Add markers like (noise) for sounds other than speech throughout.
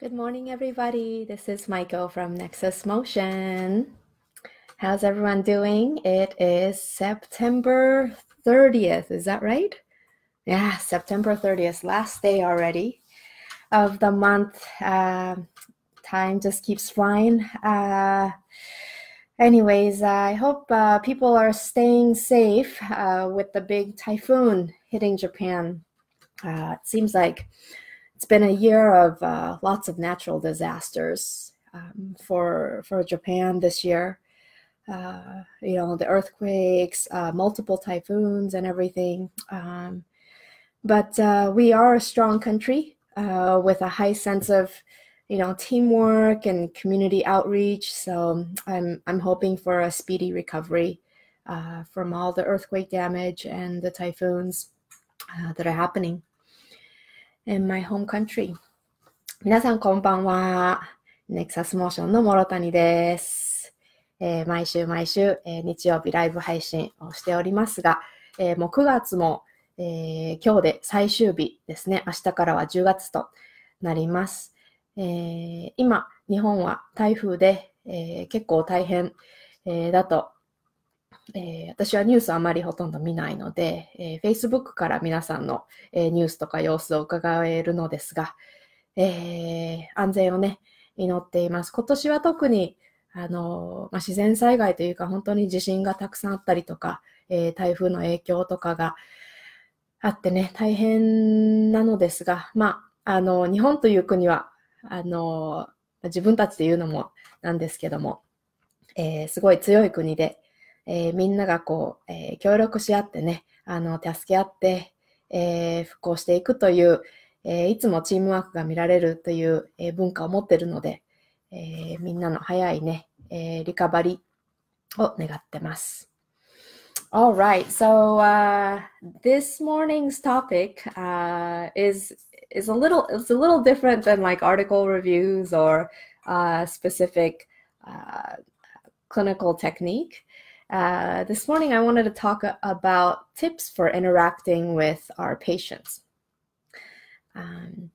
Good morning, everybody. This is Michael from Nexus Motion. How's everyone doing? It is September 30th. Is that right? Yeah, September 30th, last day already of the month. Uh, time just keeps flying. Uh, anyways, I hope uh, people are staying safe uh, with the big typhoon hitting Japan. Uh, it seems like it's been a year of uh, lots of natural disasters um, for for Japan this year. Uh, you know the earthquakes, uh, multiple typhoons, and everything. Um, but uh, we are a strong country uh, with a high sense of you know teamwork and community outreach. So I'm I'm hoping for a speedy recovery uh, from all the earthquake damage and the typhoons that are happening. in my home country. 皆さんこんばんは。ネクサスモーションの諸谷です。えー、毎週毎週、えー、日曜日ライブ配信をしておりますが、えー、もう9月も、え今日で最終日ですね。明日からは10月となります。え今、日本は台風で、え結構大変、えだとえー、私はニュースあまりほとんど見ないので、えー、Facebook から皆さんの、えー、ニュースとか様子を伺えるのですが、えー、安全をね、祈っています。今年は特に、あの、まあ、自然災害というか、本当に地震がたくさんあったりとか、え台風の影響とかがあってね、大変なのですが、まあ、あの、日本という国は、あの、自分たちで言うのもなんですけども、えすごい強い国で、えー、みんながこう、えー、協力し合ってね、あの、助け合って、えー、復興していくという、えいつもチームワークが見られるという、え文化を持ってるので、えみんなの早いね、えリカバリを願ってます。Alright, so、uh, this morning's topic、uh, is is a little it's a little different than like article reviews or uh, specific uh, clinical technique. this morning, I wanted to talk about tips for interacting with our patients. Um,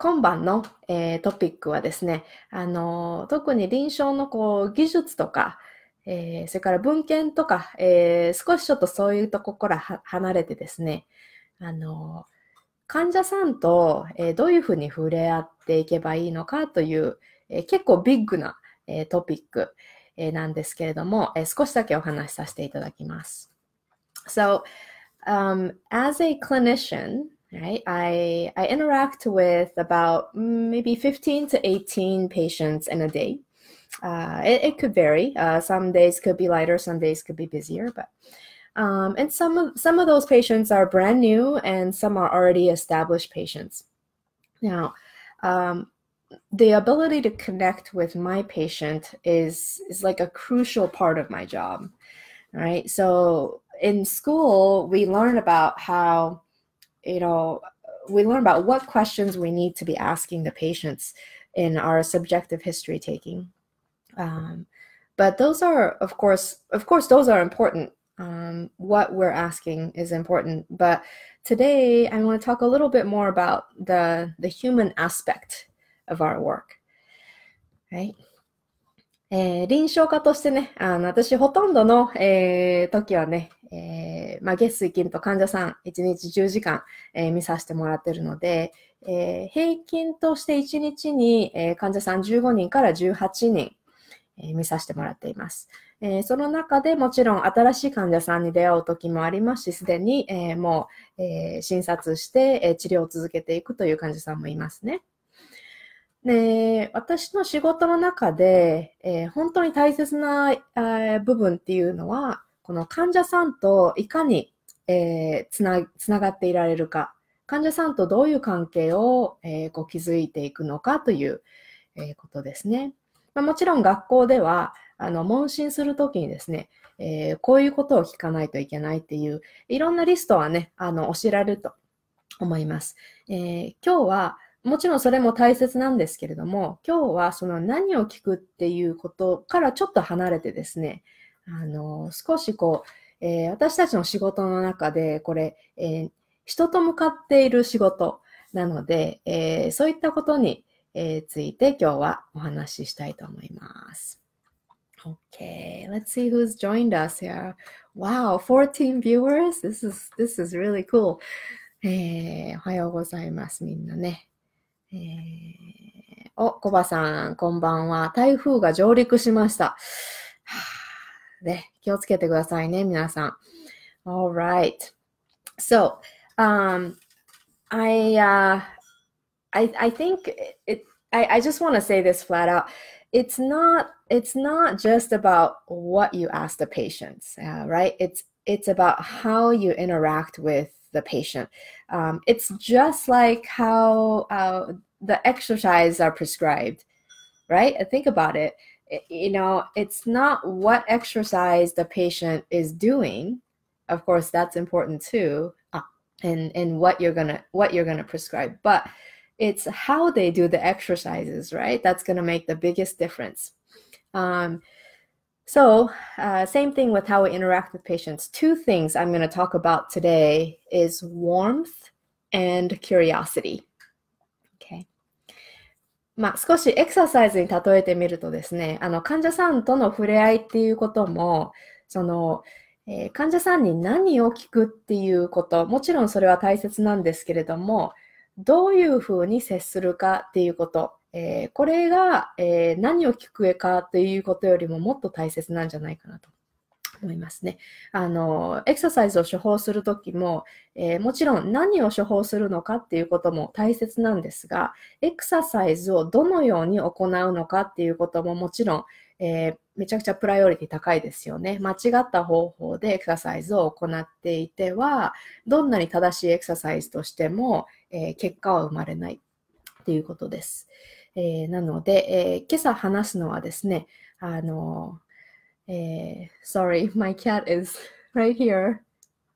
今晩の、えー、トピックはですね、あの特に臨床のこう技術とか、えー、それから文献とか、えー、少しちょっとそういうとこから離れてですね、あの患者さんと、えどういうふうに触れ合っていけばいいのかという、え結構ビッグな、えトピック、えー、なんですけれども、えー、少しだけお話しさせていただきます。So, um, as a clinician, right, I, I interact with about mm, maybe 15 to 18 patients in a day. Uh, it, it, could vary. Uh, some days could be lighter, some days could be busier, but um, and some of some of those patients are brand new, and some are already established patients. Now, um, the ability to connect with my patient is is like a crucial part of my job right so in school we learn about how you know we learn about what questions we need to be asking the patients in our subjective history taking um, but those are of course of course those are important um, what we're asking is important but today i want to talk a little bit more about the the human aspect of our work. はい。えー、臨床家としてね、あの、私ほとんどの、えー、時はね、えー、まあ、月水金と患者さん1日10時間、えー、見させてもらってるので、えー、平均として1日に、えー、患者さん15人から18人、えー、見させてもらっています。えー、その中でもちろん新しい患者さんに出会う時もありますし、すでに、えー、もう、えー、診察して、えー、治療を続けていくという患者さんもいますね。で、私の仕事の中で、えー、本当に大切な、えー、部分っていうのは、この患者さんといかに、えー、つなつながっていられるか、患者さんとどういう関係を、えー、こう築いていくのかという、えことですね。まあ、もちろん学校では、あの、問診するときにですね、えこういうことを聞かないといけないっていう、いろんなリストはね、あの、教えられると思います。え今日は、もちろんそれも大切なんですけれども、今日はその何を聞くっていうことからちょっと離れてですね、あの、少しこう、えー、私たちの仕事の中で、これ、えー、人と向かっている仕事なので、えー、そういったことに、えついて今日はお話ししたいと思います。Okay, let's see who's joined us here. Wow, 14 viewers. This is this is really cool. えー、おはようございます、みんなね。えー、お、コバさん、こんばんは。台風が上陸しました。ね、気をつけてくださいね、皆さん。Alright. (sighs) So, um, I, uh, I, I think it, I, I just want to say this flat out. It's not, it's not just about what you ask the patients, uh, right? It's, it's about how you interact with the patient. Um, it's just like how uh, the exercise are prescribed, right? Uh, think about it. it. You know, it's not what exercise the patient is doing. Of course, that's important too, uh, and and what you're gonna what you're gonna prescribe, but it's how they do the exercises, right? That's gonna make the biggest difference. Um, So, uh, same thing with how we interact with patients. Two things I'm going to talk about today is warmth and curiosity. Okay. まあ、少しエクササイズに例えてみるとですね、あの患者さんとの触れ合いっていうことも、その、えー、患者さんに何を聞くっていうこと、もちろんそれは大切なんですけれども、どういうふうに接するかっていうことえー、これが、えー、何を聞く上かということよりももっと大切なんじゃないかなと思いますね。あの、エクササイズを処方するときも、えー、もちろん何を処方するのかっていうことも大切なんですが、エクササイズをどのように行うのかっていうことももちろん、えー、めちゃくちゃプライオリティ高いですよね。間違った方法でエクササイズを行っていては、どんなに正しいエクササイズとしても、えー、結果は生まれないっていうことです。えー、なので、えー、今朝話すのはですね、あの、えー、Sorry, my cat is right here.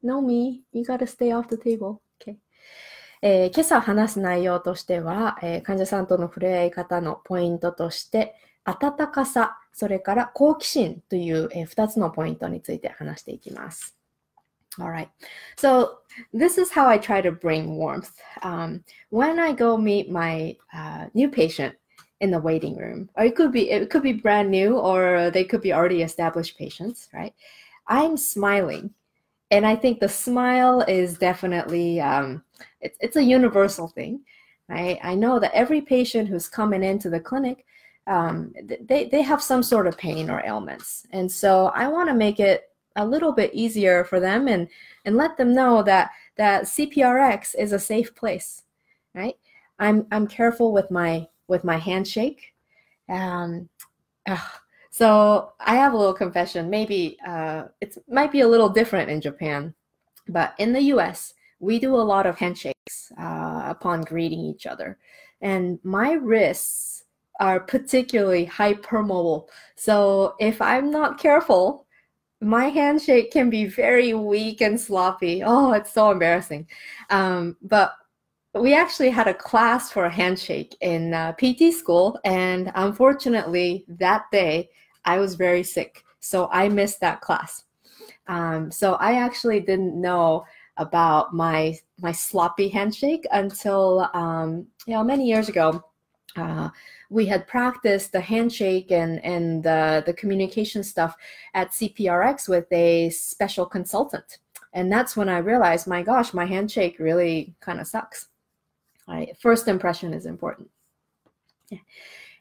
No me, you gotta stay off the table. えー、今朝話す内容としては、えー、患者さんとの触れ合い方のポイントとして、温かさ、それから好奇心という、えー、2つのポイントについて話していきます。All right, so this is how I try to bring warmth. Um, when I go meet my uh, new patient in the waiting room, or it could be it could be brand new, or they could be already established patients, right? I'm smiling, and I think the smile is definitely um, it's it's a universal thing. Right? I know that every patient who's coming into the clinic, um, they they have some sort of pain or ailments, and so I want to make it a little bit easier for them and and let them know that that CPRX is a safe place, right? I'm I'm careful with my with my handshake. Um, uh, so I have a little confession. Maybe uh, it might be a little different in Japan, but in the U.S. we do a lot of handshakes uh, upon greeting each other, and my wrists are particularly hypermobile. So if I'm not careful, my handshake can be very weak and sloppy. Oh, it's so embarrassing. Um, but we actually had a class for a handshake in uh, PT school, and unfortunately, that day I was very sick, so I missed that class. Um, so I actually didn't know about my my sloppy handshake until um, you know many years ago uh, we had practiced the handshake and and the the communication stuff at CPRX with a special consultant, and that's when I realized, my gosh, my handshake really kind of sucks. Right? First impression is important.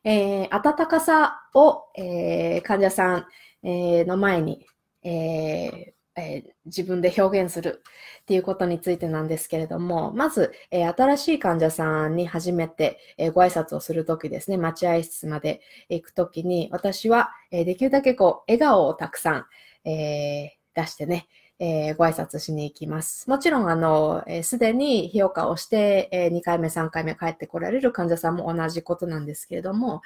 えー、温かさを、えー、患者さん、えー、の前に、えー、eh, えー、自分で表現するっていうことについてなんですけれども、まず、えー、新しい患者さんに初めて、えー、ご挨拶をするときですね、待合室まで行くときに、私は、えできるだけこう、笑顔をたくさん、え出してね、えご挨拶しに行きます。もちろん、あの、す、で、に評価をして、え2回目、3回目帰ってこられる患者さんも同じことなんですけれども、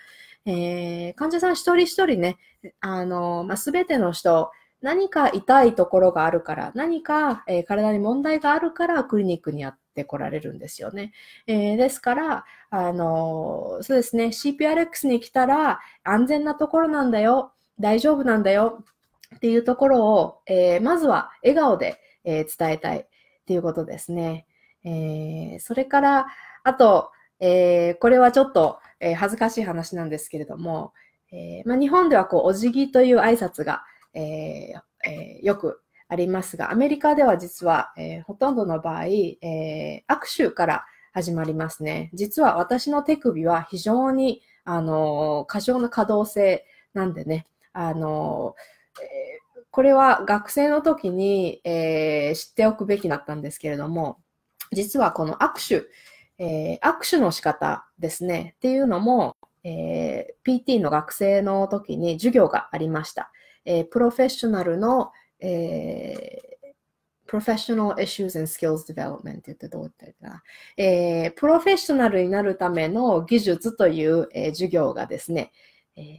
え患者さん一人一人ね、あの、まあ、全ての人、何か痛いところがあるから、何か、え体に問題があるからクリニックにやってこられるんですよね。えですから、あのそうですね、CPRX に来たら安全なところなんだよ、大丈夫なんだよっていうところを、えまずは笑顔で、え伝えたいっていうことですね。えそれから、あと、えー、これはちょっと、えー、恥ずかしい話なんですけれども、えーまあ、日本ではこうお辞儀という挨拶が、えーえー、よくありますが、アメリカでは実は、えー、ほとんどの場合、えー、握手から始まりますね。実は私の手首は非常に、あの、過剰な可動性なんでね、あの、えー、これは学生の時に、えー、知っておくべきだったんですけれども、実はこの握手、えー、握手の仕方ですね、っていうのも、えー、PT の学生の時に授業がありました。えー、プロフェッショナルの、えー p r o f e s s i o n a issues and skills development ってどう言ったら、えー、プロフェッショナルになるための技術という、えー、授業がですね、えー、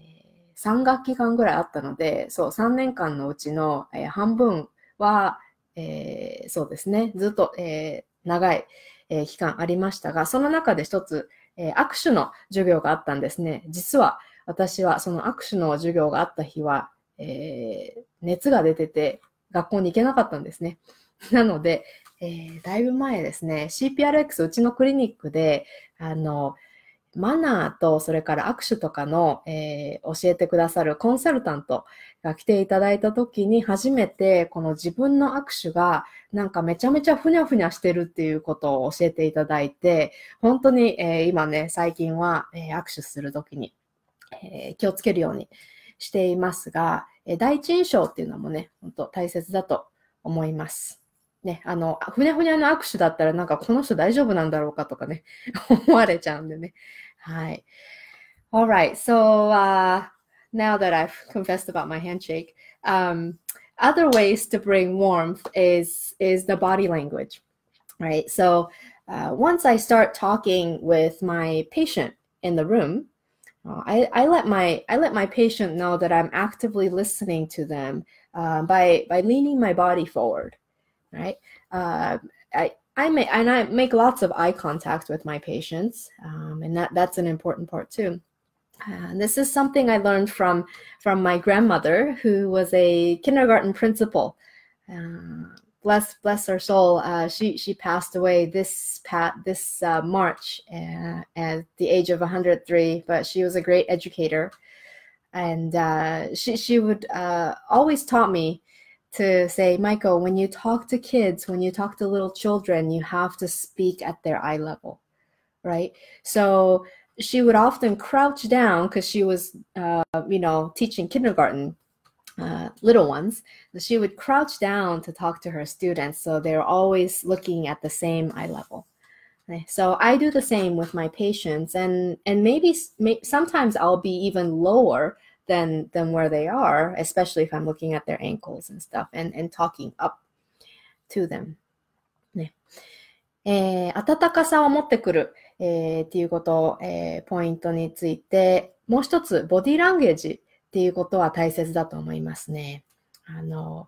3学期間ぐらいあったので、そう、3年間のうちの、えー、半分は、えー、そうですね、ずっと、えー、長い、えー、期間ありましたが、その中で一つ、えー、握手の授業があったんですね。実は私はその握手の授業があった日は、えー、熱が出てて学校に行けなかったんですね。(laughs) なので、えー、だいぶ前ですね、CPRX うちのクリニックで、あの、マナーとそれから握手とかの、えー、教えてくださるコンサルタントが来ていただいた時に初めてこの自分の握手がなんかめちゃめちゃふにゃふにゃしてるっていうことを教えていただいて本当に、えー、今ね最近は、え握手する時に、え気をつけるようにしていますが、え第一印象っていうのもね、本当大切だと思います。ね、あの、ふにゃふにゃの握手だったらなんかこの人大丈夫なんだろうかとかね、思われちゃうんでね。はい。Alright, so、uh, now that I've confessed about my handshake, um, other ways to bring warmth is, is the body language, right? So uh, once I start talking with my patient in the room, Uh, I, I let my I let my patient know that I'm actively listening to them uh, by by leaning my body forward, right? Uh, I I may and I make lots of eye contact with my patients, um, and that that's an important part too. And uh, this is something I learned from from my grandmother, who was a kindergarten principal. Uh, bless bless her soul. Uh, she she passed away this pat this uh, March uh, at the age of 103. But she was a great educator, and uh, she she would uh, always taught me to say, Michael, when you talk to kids, when you talk to little children, you have to speak at their eye level, right? So she would often crouch down because she was, uh, you know, teaching kindergarten uh, little ones, she would crouch down to talk to her students. So they're always looking at the same eye level. Eh, so I do the same with my patients, and and maybe may, sometimes I'll be even lower than than where they are, especially if I'm looking at their ankles and stuff, and and talking up to them. ね、えー、温かさを持ってくる、えー、っていうこと、えー、ポイントについて、もう一つボディランゲージ eh, eh, っていうことは大切だと思いますね。あの、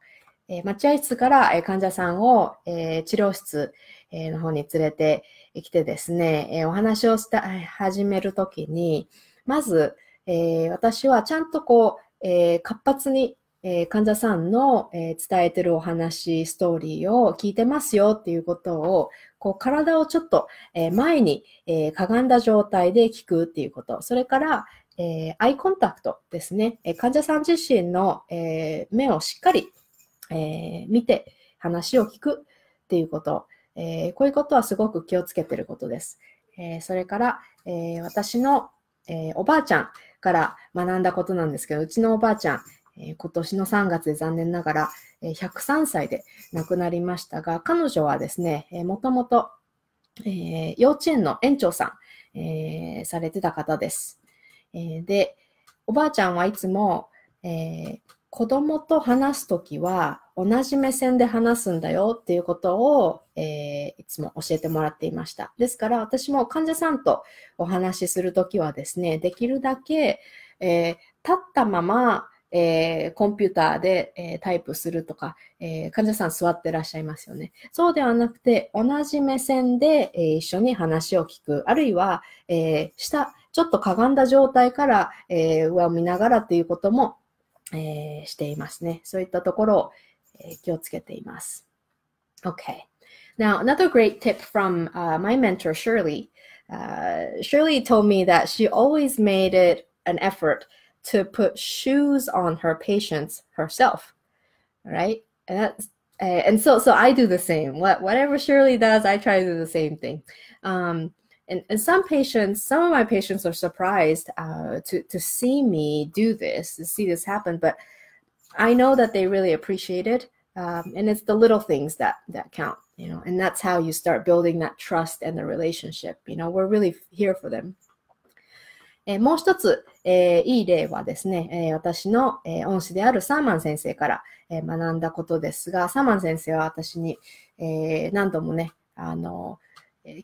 え待合室から患者さんを、え治療室の方に連れてきてですね、えお話をした始めるときに、まず、え私はちゃんとこう、え活発に、え患者さんの、え伝えてるお話、ストーリーを聞いてますよっていうことを、こう体をちょっと、え前に、えかがんだ状態で聞くっていうこと、それから、えー、アイコンタクトですね。え患者さん自身の、えー、目をしっかり、えー、見て話を聞くっていうこと、えこういうことはすごく気をつけてることです。えそれから、え私の、えおばあちゃんから学んだことなんですけど、うちのおばあちゃん、え今年の3月で残念ながら、え103歳で亡くなりましたが、彼女はですね、えー、もともと、え幼稚園の園長さん、えされてた方です。えー、で、おばあちゃんはいつも、えー、子供と話すときは同じ目線で話すんだよっていうことを、えー、いつも教えてもらっていました。ですから私も患者さんとお話しするときはですね、できるだけ、えー、立ったまま、えー、コンピューターで、えー、タイプするとか、えー、患者さん座ってらっしゃいますよね。そうではなくて、同じ目線で、え一緒に話を聞く、あるいは、え下、ちょっとかがんだ状態から、えー、上を見ながらということも、えー、していますね。そういったところを、えー、気をつけています。Okay. Now, another great tip from uh, my mentor, Shirley. Uh, Shirley told me that she always made it an effort to put shoes on her patients herself, right? And that's uh, and so so I do the same. What whatever Shirley does, I try to do the same thing. Um, and, and some patients, some of my patients are surprised uh, to, to see me do this, to see this happen, but I know that they really appreciate it. Um, and it's the little things that, that count, you know, and that's how you start building that trust and the relationship. You know, we're really here for them. えー、もう一つ、えー、いい例はですね、えー、私の、え恩師であるサーマン先生から、え学んだことですが、サーマン先生は私に、え何度もね、あの、eh,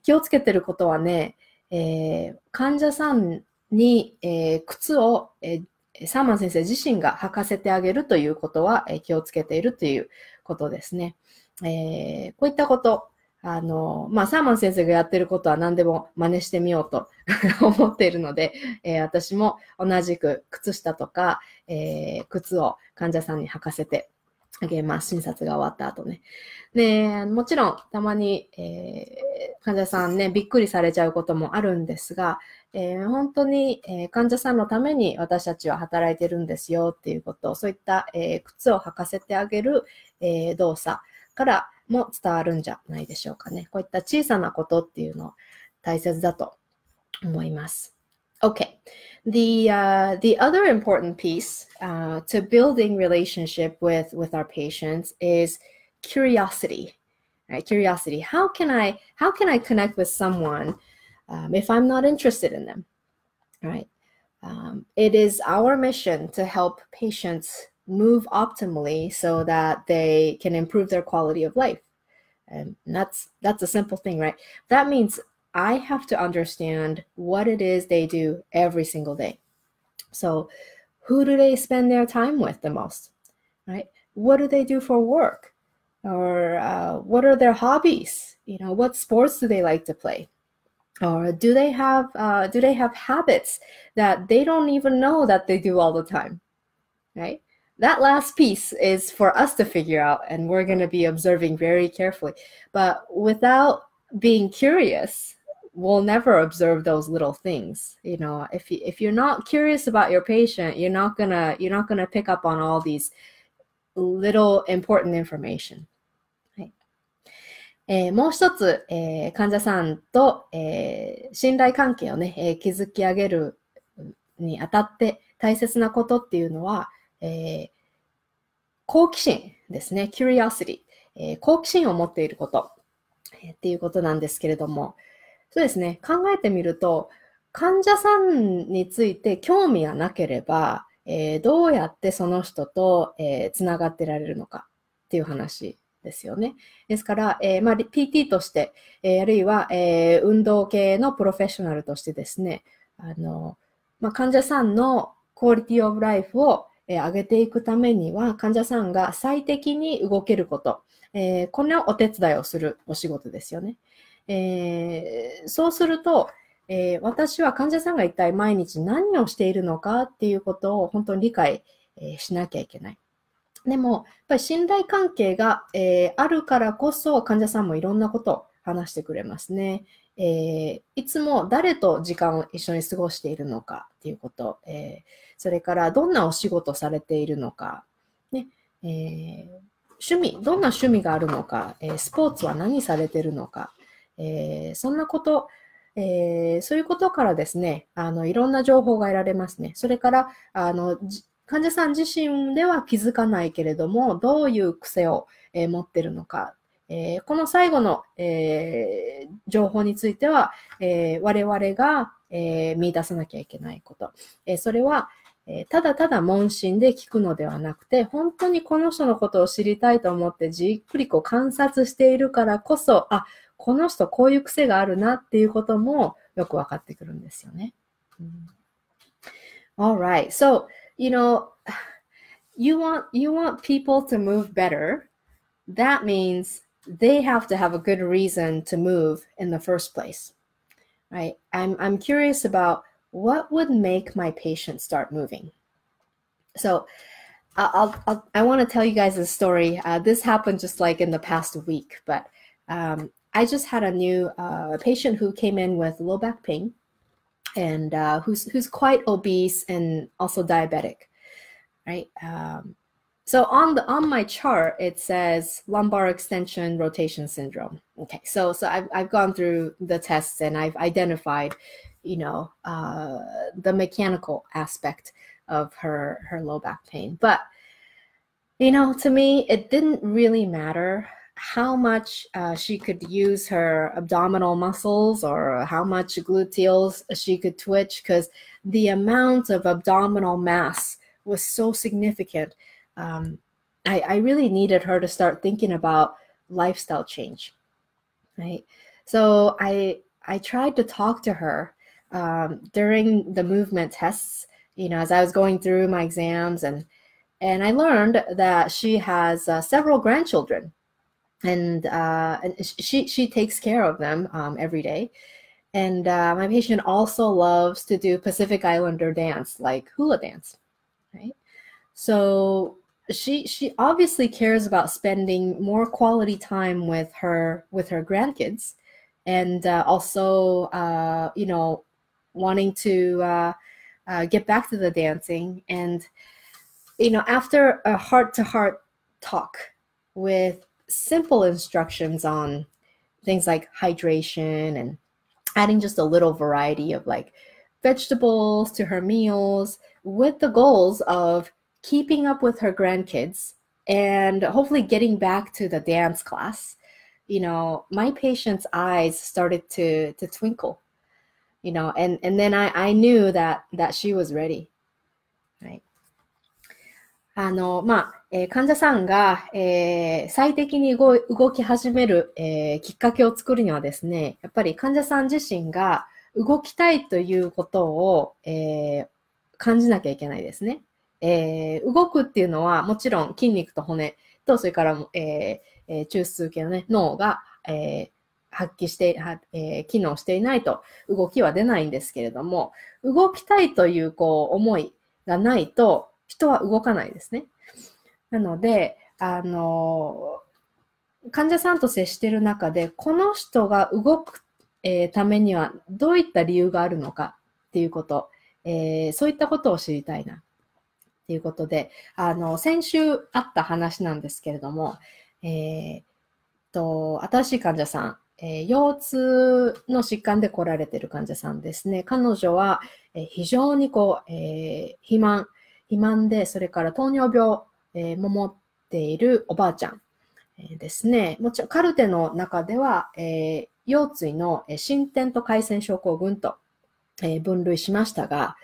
気をつけてることはね、えー、患者さんに、えー、靴を、えー、サーマン先生自身が履かせてあげるということは、え気をつけているということですね。えこういったこと、あの、まあ、サーマン先生がやってることは何でも真似してみようと (laughs) 思っているので、えー、私も同じく靴下とか、えー、靴を患者さんに履かせてあげます。診察が終わった後ね。ねもちろん、たまに、えー、患者さんね、びっくりされちゃうこともあるんですが、えー、本当に、えー、患者さんのために私たちは働いてるんですよっていうこと、そういった、え靴を履かせてあげる、え動作からも伝わるんじゃないでしょうかね。こういった小さなことっていうの大切だと思います。Okay. The uh, the other important piece uh, to building relationship with with our patients is curiosity. Right? Curiosity. How can I how can I connect with someone um, if I'm not interested in them? Right. Um, it is our mission to help patients move optimally so that they can improve their quality of life. And that's that's a simple thing, right? That means I have to understand what it is they do every single day. So, who do they spend their time with the most? Right? What do they do for work? Or uh, what are their hobbies? You know, what sports do they like to play? Or do they have uh, do they have habits that they don't even know that they do all the time? Right? that last piece is for us to figure out and we're going to be observing very carefully but without being curious will never observe those little things you know if you, if you're not curious about your patient you're not going to you're not going to pick up on all these little important information えー、もう一つ、えー、患者さんと、えー、信頼関係をね、え築き上げるにあたって大切なことっていうのは、え好奇心ですね、curiosity、え好奇心を持っていること、えっていうことなんですけれども、そうですね。考えてみると、患者さんについて興味がなければ、えー、どうやってその人と、えー、つながってられるのかっていう話ですよね。ですから、えー、まあ、PT として、えあるいは、え運動系のプロフェッショナルとしてですね、あのまあ、患者さんのクオリティオブライフを、え上げていくためには、患者さんが最適に動けること、えこのお手伝いをするお仕事ですよね。えー、そうすると、えー、私は患者さんが一体毎日何をしているのかっていうことを本当に理解、えー、しなきゃいけない。でも、やっぱり信頼関係が、えー、あるからこそ患者さんもいろんなことを話してくれますね。えー、いつも誰と時間を一緒に過ごしているのかっていうこと、えー、それからどんなお仕事されているのか、ねえー、趣味、どんな趣味があるのか、えスポーツは何されているのか、えー、そんなこと、えー、そういうことからですね、あの、いろんな情報が得られますね。それから、あの、患者さん自身では気づかないけれども、どういう癖を、えー、持ってるのか、えー、この最後の、えー、情報については、え我々が、え見出さなきゃいけないこと。えそれは、えただただ問診で聞くのではなくて、本当にこの人のことを知りたいと思ってじっくりこう観察しているからこそ、あ、この人こういう癖があるなっていうこともよく分かってくるんですよね。Alright, so, you know, you want, you want people to move better. That means they have to have a good reason to move in the first place. Right? I'm, I'm curious about what would make my patient start moving. So, I'll, I'll, i want to tell you guys a story. Uh, this happened just like in the past week, but um, I just had a new uh, patient who came in with low back pain and uh, who's, who's quite obese and also diabetic, right? Um, so on the on my chart it says lumbar extension rotation syndrome. Okay, so so I've I've gone through the tests and I've identified, you know, uh, the mechanical aspect of her her low back pain. But you know, to me, it didn't really matter how much uh, she could use her abdominal muscles or how much gluteals she could twitch because the amount of abdominal mass was so significant. Um, I, I really needed her to start thinking about lifestyle change, right? So I I tried to talk to her um, during the movement tests. You know, as I was going through my exams and and I learned that she has uh, several grandchildren and uh, and she she takes care of them um, every day. And uh, my patient also loves to do Pacific Islander dance, like hula dance, right? So she she obviously cares about spending more quality time with her with her grandkids, and uh, also uh, you know wanting to uh, uh, get back to the dancing. And you know after a heart to heart talk with simple instructions on things like hydration and adding just a little variety of like vegetables to her meals with the goals of keeping up with her grandkids and hopefully getting back to the dance class you know my patient's eyes started to to twinkle you know and and then i i knew that that she was ready あの、まあ、えー、患者さんが、えー、最適に動き始める、えー、きっかけを作るにはですね、やっぱり患者さん自身が動きたいということを、え感じなきゃいけないですね。え動くっていうのはもちろん筋肉と骨と、それから、えー、中枢系の、ね、脳が、え発揮して、えー、機能していないと動きは出ないんですけれども、動きたいというこう思いがないと、人は動かないですね。なので、あの、患者さんと接してる中で、この人が動く、えー、ためにはどういった理由があるのかっていうこと、えー、そういったことを知りたいなっていうことで、あの、先週あった話なんですけれども、えー、と、新しい患者さん、えー、腰痛の疾患で来られてる患者さんですね。彼女は、え非常にこう、え肥満、肥満で、それから糖尿病、えも持っているおばあちゃん、えですね。もちろん、カルテの中では、え腰椎の進展と回線症候群と、え分類しましたが、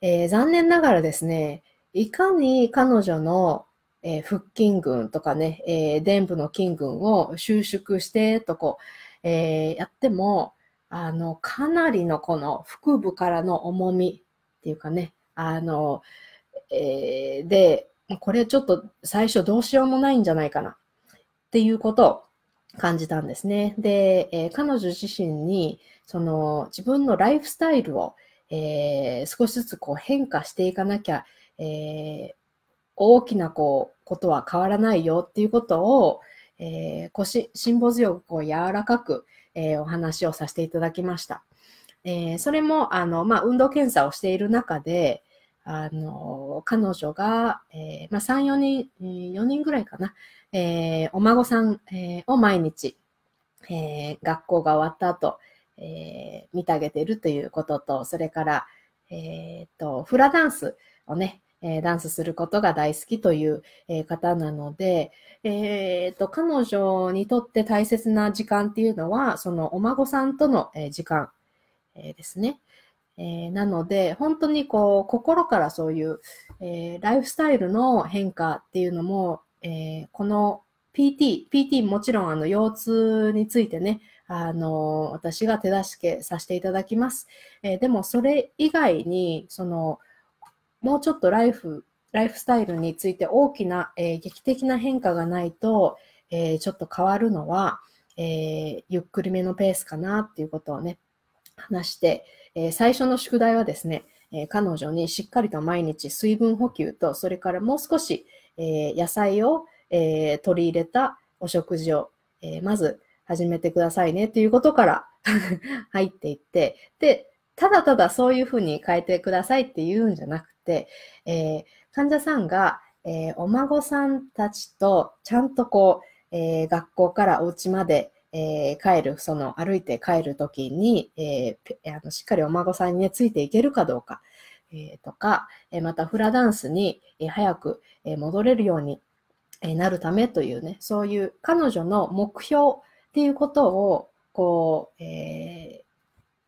え残念ながらですね、いかに彼女の、え腹筋群とかね、え部の筋群を収縮してとこう、えやっても、あの、かなりのこの腹部からの重みっていうかね、あの、えー、で、これちょっと最初どうしようもないんじゃないかなっていうことを感じたんですね。で、えー、彼女自身にその自分のライフスタイルを、えー、少しずつこう変化していかなきゃ、え大きなこうことは変わらないよっていうことを、えー、辛抱強くこう柔らかく、えお話をさせていただきました。えそれもあの、まあ、運動検査をしている中で、あの、彼女が、えー、まあ、3、4人、四人ぐらいかな、えー、お孫さん、えー、を毎日、え学校が終わった後、え見てあげてるということと、それから、えっと、フラダンスをね、えダンスすることが大好きという、え方なので、えっと、彼女にとって大切な時間っていうのは、そのお孫さんとの、え時間、えですね。えー、なので、本当にこう、心からそういう、えー、ライフスタイルの変化っていうのも、えー、この PT、PT もちろんあの、腰痛についてね、あの、私が手助けさせていただきます。えでも、それ以外に、その、もうちょっとライフ、ライフスタイルについて大きな、え劇的な変化がないと、えちょっと変わるのは、えゆっくりめのペースかなっていうことをね、話して、えー、最初の宿題はですね、え彼女にしっかりと毎日水分補給と、それからもう少し、え野菜を、え取り入れたお食事を、えまず始めてくださいねということから (laughs) 入っていって、で、ただただそういうふうに変えてくださいって言うんじゃなくて、えー、患者さんが、えー、お孫さんたちとちゃんとこう、えー、学校からお家までえー、帰る、その歩いて帰るときに、えー、あのしっかりお孫さんにね、ついていけるかどうか、えー、とか、えまたフラダンスに、え早く、え戻れるように、えなるためというね、そういう彼女の目標っていうことを、こう、え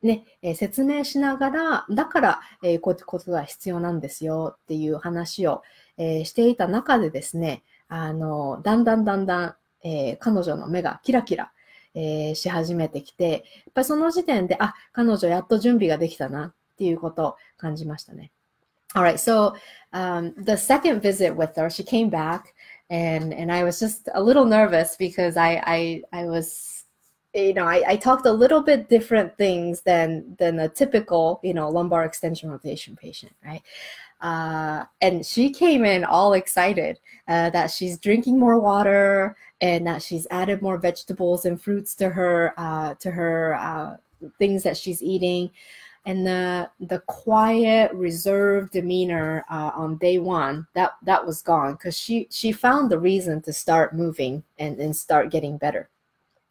ね、え説明しながら、だから、えこういうことが必要なんですよっていう話を、えしていた中でですね、あの、だんだんだんだん、え彼女の目がキラキラえー、し始めてきて、やっぱりその時点で、あ、彼女やっと準備ができたなっていうことを感じましたね。Alright, so um, the second visit with her, she came back and, and I was just a little nervous because I, I, I was you know, I, I, talked a little bit different things than than a typical, you know, lumbar extension rotation patient, right? Uh, and she came in all excited uh, that she's drinking more water and that she's added more vegetables and fruits to her uh, to her uh, things that she's eating. And the the quiet, reserved demeanor uh, on day one that that was gone because she she found the reason to start moving and and start getting better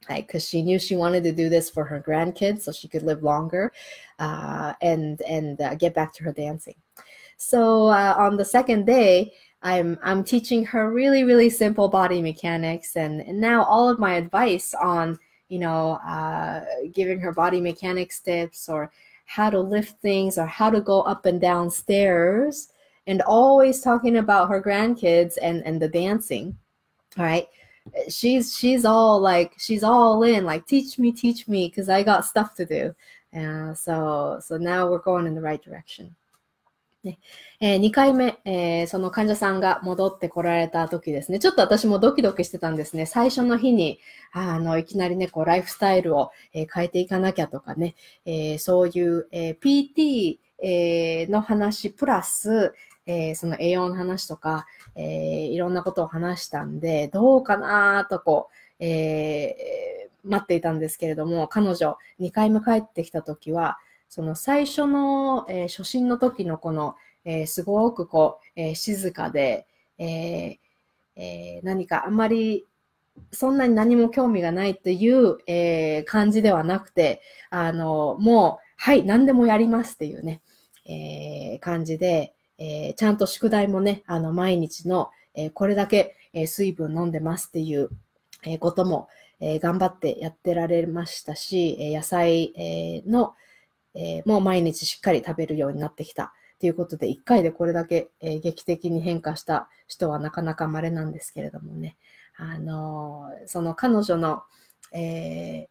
like because she knew she wanted to do this for her grandkids so she could live longer uh, and and uh, get back to her dancing so uh, on the second day, I'm I'm teaching her really really simple body mechanics, and, and now all of my advice on you know uh, giving her body mechanics tips or how to lift things or how to go up and down stairs, and always talking about her grandkids and and the dancing. All right, she's she's all like she's all in like teach me teach me because I got stuff to do. Uh, so so now we're going in the right direction. ねえー、2回目、えー、その患者さんが戻ってこられた時ですね、ちょっと私もドキドキしてたんですね。最初の日に、あの、いきなりね、こう、ライフスタイルを、えー、変えていかなきゃとかね、えそういう、え PT、えの話プラス、えその栄養の話とか、えいろんなことを話したんで、どうかなとこう、え待っていたんですけれども、彼女2回目帰ってきた時は、その最初の、えー、初心の時のこの、えー、すごくこう、えー、静かで、ええー、何かあんまりそんなに何も興味がないという、え感じではなくて、あの、もう、はい、何でもやりますっていうね、え感じで、えちゃんと宿題もね、あの、毎日の、えこれだけ、え水分飲んでますっていう、えことも、え頑張ってやってられましたし、え野菜、えの、えー、もう毎日しっかり食べるようになってきた。ということで、1回でこれだけ、えー、劇的に変化した人はなかなか稀なんですけれどもね、あのー、その彼女の、え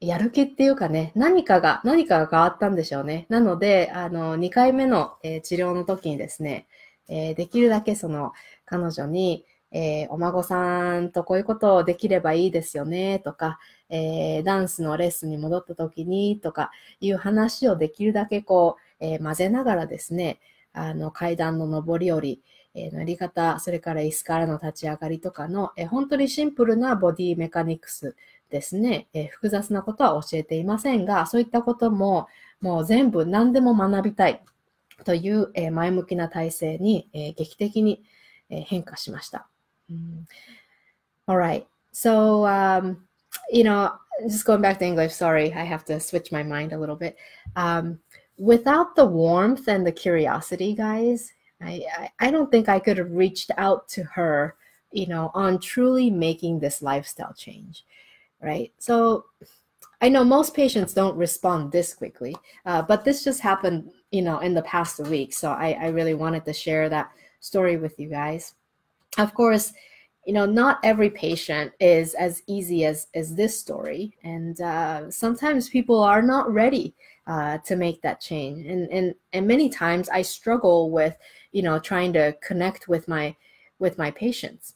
ー、やる気っていうかね、何かが、何かが変わったんでしょうね。なので、あの2回目の、え治療の時にですね、えできるだけその彼女に、えー、お孫さんとこういうことをできればいいですよねとか、えー、ダンスのレッスンに戻った時にとかいう話をできるだけこう、えー、混ぜながらですね、あの階段の上り下り、えー、乗り方、それから椅子からの立ち上がりとかの、えー、本当にシンプルなボディメカニクスですね、えー、複雑なことは教えていませんが、そういったことももう全部何でも学びたいという、え前向きな体制に、え劇的に、え変化しました。Mm. All right. So, um, you know, just going back to English, sorry, I have to switch my mind a little bit. Um, without the warmth and the curiosity, guys, I, I, I don't think I could have reached out to her, you know, on truly making this lifestyle change, right? So, I know most patients don't respond this quickly, uh, but this just happened, you know, in the past week. So I, I really wanted to share that story with you guys of course, you know, not every patient is as easy as as this story, and uh, sometimes people are not ready uh, to make that change. And and and many times I struggle with, you know, trying to connect with my with my patients,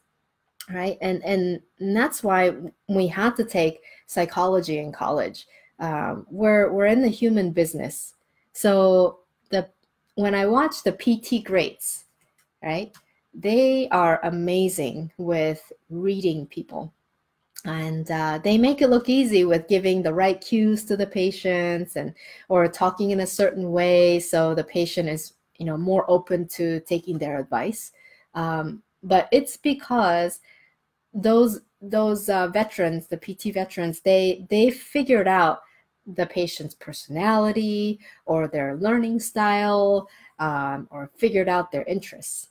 right? And and, and that's why we had to take psychology in college. Um, we're we're in the human business, so the when I watch the PT greats, right? they are amazing with reading people and uh, they make it look easy with giving the right cues to the patients and or talking in a certain way so the patient is you know more open to taking their advice um, but it's because those those uh, veterans the pt veterans they they figured out the patient's personality or their learning style um, or figured out their interests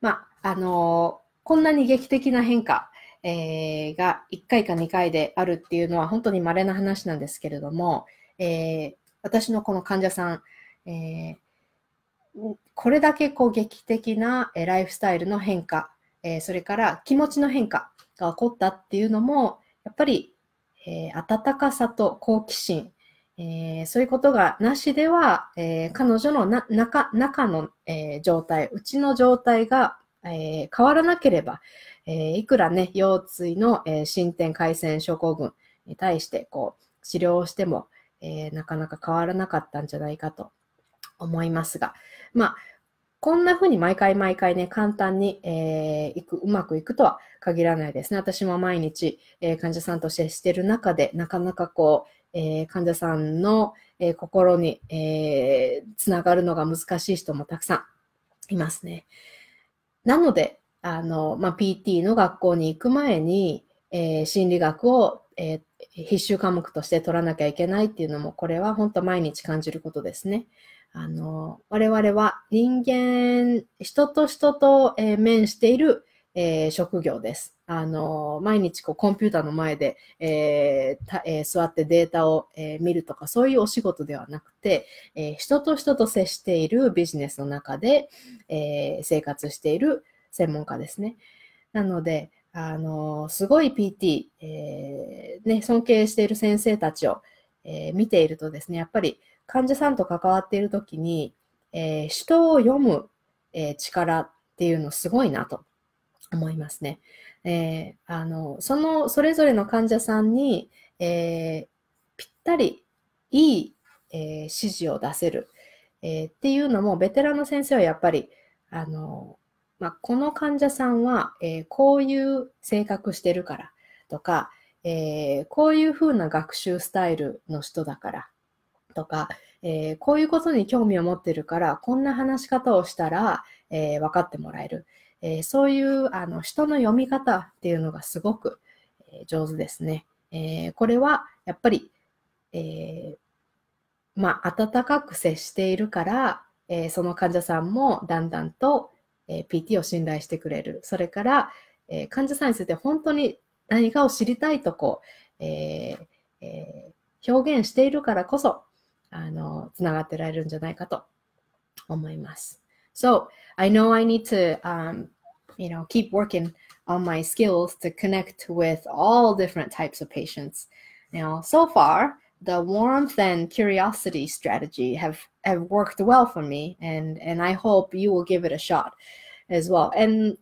まあ、あのー、こんなに劇的な変化、えー、が1回か2回であるっていうのは本当に稀な話なんですけれども、えー、私のこの患者さん、えこれだけこう劇的なライフスタイルの変化、えそれから気持ちの変化が起こったっていうのも、やっぱり、え温かさと好奇心えー、そういうことがなしでは、えー、彼女のな中中の、えー、状態、うちの状態が、え変わらなければ、えいくらね、腰椎の、え進展回線症候群に対してこう治療をしても、えなかなか変わらなかったんじゃないかと思いますが、まあ、こんな風に毎回毎回ね、簡単に、えー、いく、うまくいくとは限らないですね。私も毎日、えー、患者さんと接してる中で、なかなかこう、えー、患者さんの、えー、心に、えー、つながるのが難しい人もたくさんいますね。なので、あの、まあ、PT の学校に行く前に、えー、心理学を、えー、必修科目として取らなきゃいけないっていうのも、これは本当毎日感じることですね。あの、我々は人間、人と人と、えー、面しているえー、職業です。あの、毎日こうコンピューターの前で、えー、えー、座ってデータを、え見るとか、そういうお仕事ではなくて、え人と人と接しているビジネスの中で、え生活している専門家ですね。なので、あの、すごい PT、えね、尊敬している先生たちを、え見ているとですね、やっぱり患者さんと関わっている時に、え人を読む、え力っていうのすごいなと思いますね。えー、あのそのそれぞれの患者さんに、えー、ぴったりいい、えー、指示を出せる、えー、っていうのもベテランの先生はやっぱりあの、まあ、この患者さんは、えー、こういう性格してるからとか、えー、こういうふうな学習スタイルの人だからとか、えー、こういうことに興味を持ってるからこんな話し方をしたら、えー、分かってもらえる。えー、そういうあの人の読み方っていうのがすごく、え上手ですね。えー、これはやっぱり、えー、まあ、温かく接しているから、えその患者さんもだんだんと、え PT を信頼してくれる。それから、え患者さんについて本当に何かを知りたいとこう、ええ表現しているからこそ、あの、つながってられるんじゃないかと思います。So I know I need to, um, you know, keep working on my skills to connect with all different types of patients. Now, so far, the warmth and curiosity strategy have, have worked well for me, and, and I hope you will give it a shot as well. And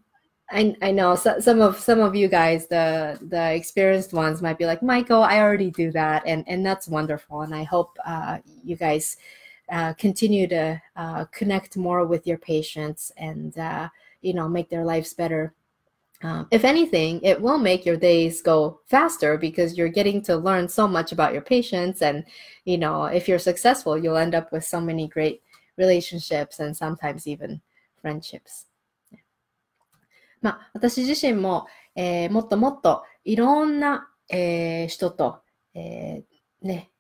I, I know some of some of you guys, the the experienced ones, might be like, Michael, I already do that, and and that's wonderful. And I hope uh, you guys uh, continue to uh, connect more with your patients and uh, you know make their lives better um, if anything it will make your days go faster because you're getting to learn so much about your patients and you know if you're successful you'll end up with so many great relationships and sometimes even friendships まあ、私自身も、えー、もっともっといろんな、えー、人と、えー、ね、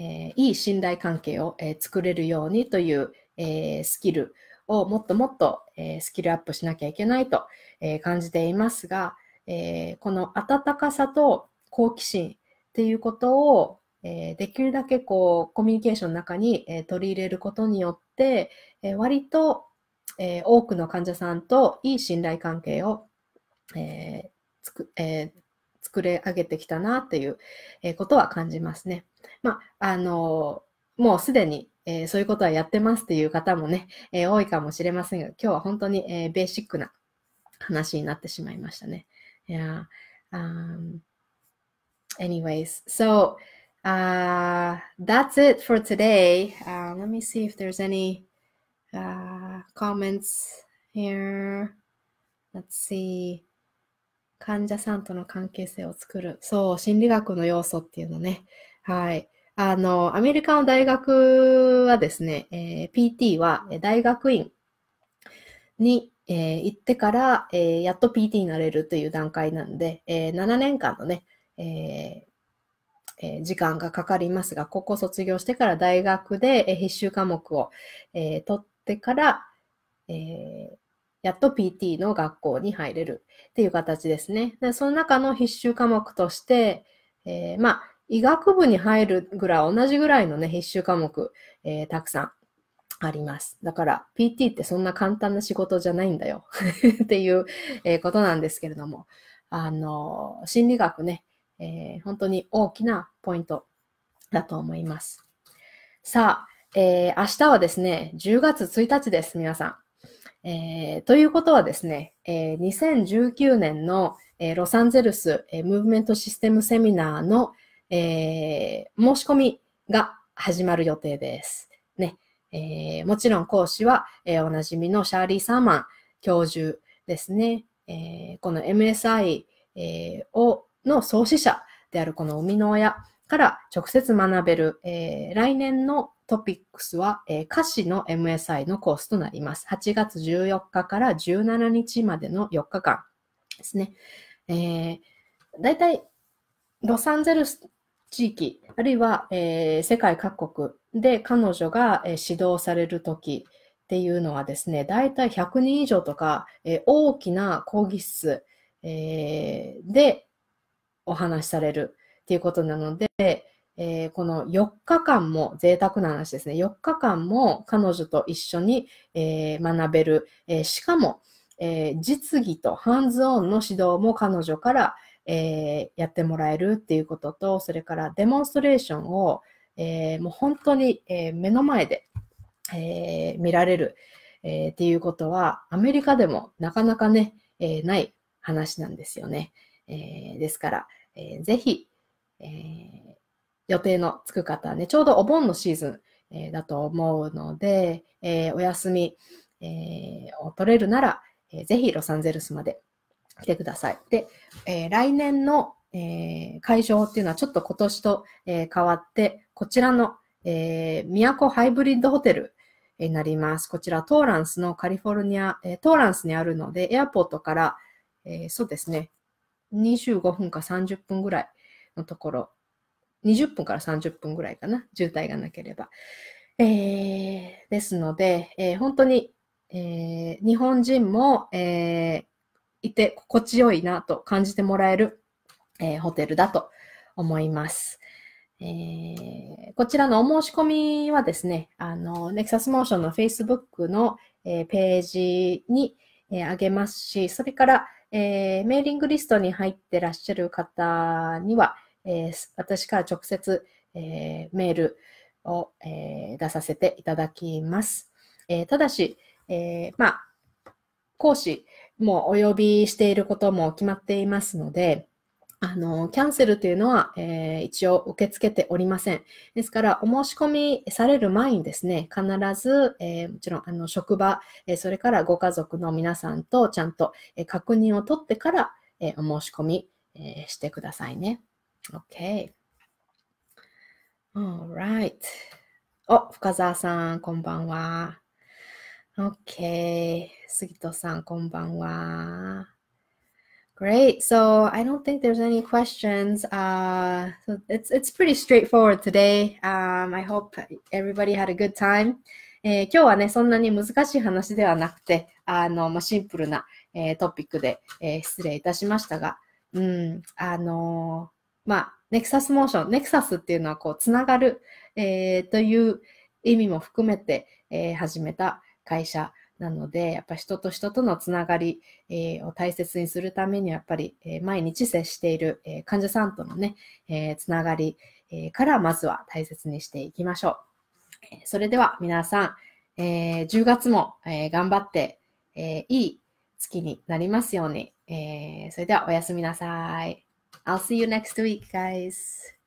えー、いい信頼関係を、えー、作れるようにという、えー、スキルをもっともっと、えスキルアップしなきゃいけないと、え感じていますが、えこの温かさと好奇心っていうことを、えできるだけこうコミュニケーションの中に、え取り入れることによって、え割と、え多くの患者さんといい信頼関係を、えつくえー作り上げてきたなっていうことは感じますね。まあ、あのもうすでに、えー、そういうことはやってますっていう方もね、えー、多いかもしれませんが、今日は本当に、えベーシックな話になってしまいましたね。いや、um, anyways, so, uh, that's it for today. Uh, let me see if there's any uh, comments here. Let's see. 患者さんとの関係性を作る。そう、心理学の要素っていうのね。はい。あの、アメリカの大学はですね、えー、PT は大学院に、えー、行ってから、えー、やっと PT になれるという段階なんで、え7年間のね、ええ時間がかかりますが、高校卒業してから大学で、え必修科目を、え取ってから、えやっと PT の学校に入れるっていう形ですね。でその中の必修科目として、えー、まあ、医学部に入るぐらい、同じぐらいのね、必修科目、えー、たくさんあります。だから PT ってそんな簡単な仕事じゃないんだよ (laughs) っていう、えことなんですけれども、あの、心理学ね、えー、本当に大きなポイントだと思います。さあ、えー、明日はですね、10月1日です、皆さん。えー、ということはですね、えー、2019年の、えー、ロサンゼルス、えムーブメントシステムセミナーの、え申し込みが始まる予定です。ねえもちろん講師は、えおなじみのシャーリー・サーマン教授ですね。えこの MSI、えをの創始者であるこの生みの親から直接学べる、えー、来年のトピックスは、えー、歌詞の MSI のコースとなります。8月14日から17日までの4日間ですね。えー、だいたいロサンゼルス地域、あるいは、えー、世界各国で彼女が、えー、指導されるときっていうのはですね、だいたい100人以上とか、えー、大きな講義室、えー、でお話しされるっていうことなので、えー、この4日間も、贅沢な話ですね、4日間も彼女と一緒に、えー、学べる、えー、しかも、え実技とハンズオンの指導も彼女から、えやってもらえるっていうことと、それからデモンストレーションを、えもう本当に、え目の前で、え見られる、えっていうことは、アメリカでもなかなかね、えない話なんですよね。えですから、えー、ぜひ、えー、予定のつく方ね、ちょうどお盆のシーズン、えー、だと思うので、えー、お休み、えを取れるなら、えぜひロサンゼルスまで来てください。で、え来年の、え会場っていうのはちょっと今年と、え変わって、こちらの、え都ハイブリッドホテルになります。こちらトーランスのカリフォルニア、えトーランスにあるので、エアポートから、えそうですね、25分か30分ぐらいのところ、20分から30分ぐらいかな、渋滞がなければ。えー、ですので、えー、本当に、えー、日本人も、えいて心地よいなと感じてもらえる、えホテルだと思います。えこちらのお申し込みはですね、あの、ネクサスモーションの Facebook の、えページに、えあげますし、それから、えメーリングリストに入ってらっしゃる方には、えー、私から直接、えー、メールを、えー、出させていただきます。えただし、えまあ、講師もお呼びしていることも決まっていますので、あの、キャンセルというのは、えー、一応受け付けておりません。ですから、お申し込みされる前にですね、必ず、えー、もちろん、あの、職場、えー、それからご家族の皆さんとちゃんと、え確認を取ってから、えお申し込み、えしてくださいね。Okay. All right. お、深澤さん、こんばんは。Okay. 杉戸さん、こんばんは。Great. So I don't think there's any questions. Uh, so it's it's pretty straightforward today. Um, I hope everybody had a good time. えー、今日はね、そんなに難しい話ではなくて、あの、まあ、シンプルな、えー、トピックで、えー、失礼いたしましたが、うん、あのーまあ、ネクサスモーション、ネクサスっていうのはこう、つながる、えー、という意味も含めて、えー、始めた会社なので、やっぱ人と人とのつながり、えー、を大切にするためには、やっぱり、えー、毎日接している、えー、患者さんとのね、えー、つながり、えー、からまずは大切にしていきましょう。それでは皆さん、えー、10月も、えー、頑張って、えー、いい月になりますように。えそれではおやすみなさい。I'll see you next week, guys.